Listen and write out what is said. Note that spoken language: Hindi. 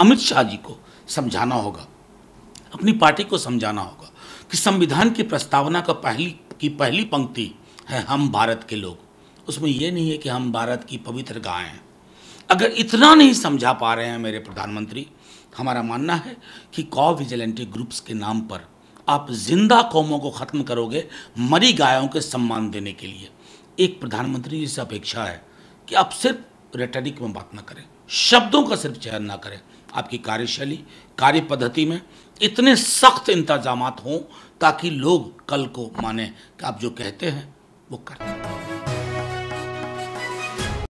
अमित शाह जी को समझाना होगा अपनी पार्टी को समझाना होगा कि संविधान की प्रस्तावना का पहली की पहली पंक्ति है हम भारत के लोग उसमें यह नहीं है कि हम भारत की पवित्र गाय हैं अगर इतना नहीं समझा पा रहे हैं मेरे प्रधानमंत्री हमारा मानना है कि कॉ विजिलेंटी ग्रुप्स के नाम पर आप जिंदा कौमों को ख़त्म करोगे मरी गायों के सम्मान देने के लिए एक प्रधानमंत्री जी से अपेक्षा है कि आप सिर्फ रेटरिक में बात ना करें शब्दों का सिर्फ चयन ना करें आपकी कार्यशैली कार्य पद्धति में इतने सख्त इंतजाम हों ताकि लोग कल को माने कि आप जो कहते हैं वो करते